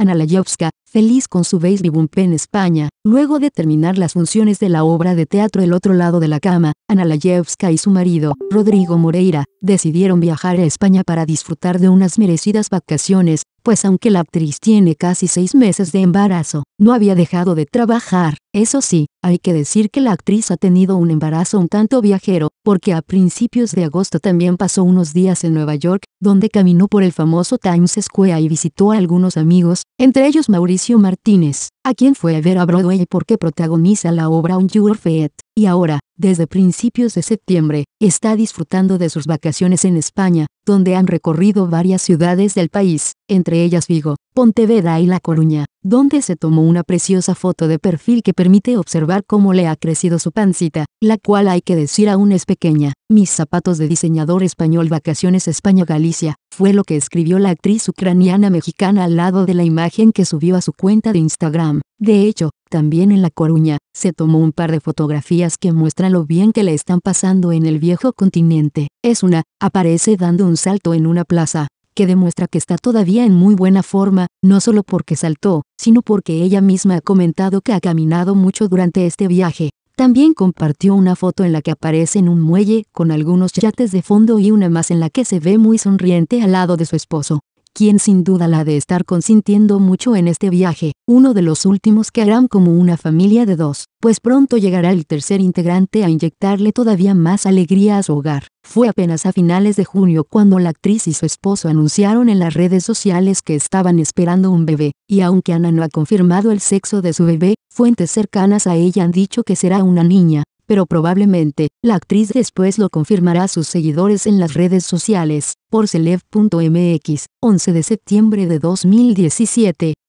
Ana feliz con su baby en España, luego de terminar las funciones de la obra de teatro El otro lado de la cama, Ana y su marido, Rodrigo Moreira, decidieron viajar a España para disfrutar de unas merecidas vacaciones, pues aunque la actriz tiene casi seis meses de embarazo, no había dejado de trabajar. Eso sí, hay que decir que la actriz ha tenido un embarazo un tanto viajero, porque a principios de agosto también pasó unos días en Nueva York, donde caminó por el famoso Times Square y visitó a algunos amigos, entre ellos Mauricio Martínez, a quien fue a ver a Broadway porque protagoniza la obra On Your Feet, y ahora, desde principios de septiembre, está disfrutando de sus vacaciones en España, donde han recorrido varias ciudades del país, entre ellas Vigo, Pontevedra y La Coruña, donde se tomó una preciosa foto de perfil que permite observar cómo le ha crecido su pancita, la cual hay que decir aún es pequeña. Mis zapatos de diseñador español Vacaciones España-Galicia, fue lo que escribió la actriz ucraniana mexicana al lado de la imagen que subió a su cuenta de Instagram. De hecho, también en La Coruña, se tomó un par de fotografías que muestran lo bien que le están pasando en el viejo continente. Es una, aparece dando un salto en una plaza, que demuestra que está todavía en muy buena forma, no solo porque saltó, sino porque ella misma ha comentado que ha caminado mucho durante este viaje. También compartió una foto en la que aparece en un muelle, con algunos yates de fondo y una más en la que se ve muy sonriente al lado de su esposo quien sin duda la ha de estar consintiendo mucho en este viaje, uno de los últimos que harán como una familia de dos, pues pronto llegará el tercer integrante a inyectarle todavía más alegría a su hogar. Fue apenas a finales de junio cuando la actriz y su esposo anunciaron en las redes sociales que estaban esperando un bebé, y aunque Ana no ha confirmado el sexo de su bebé, fuentes cercanas a ella han dicho que será una niña, pero probablemente, la actriz después lo confirmará a sus seguidores en las redes sociales, por celeb.mx, 11 de septiembre de 2017.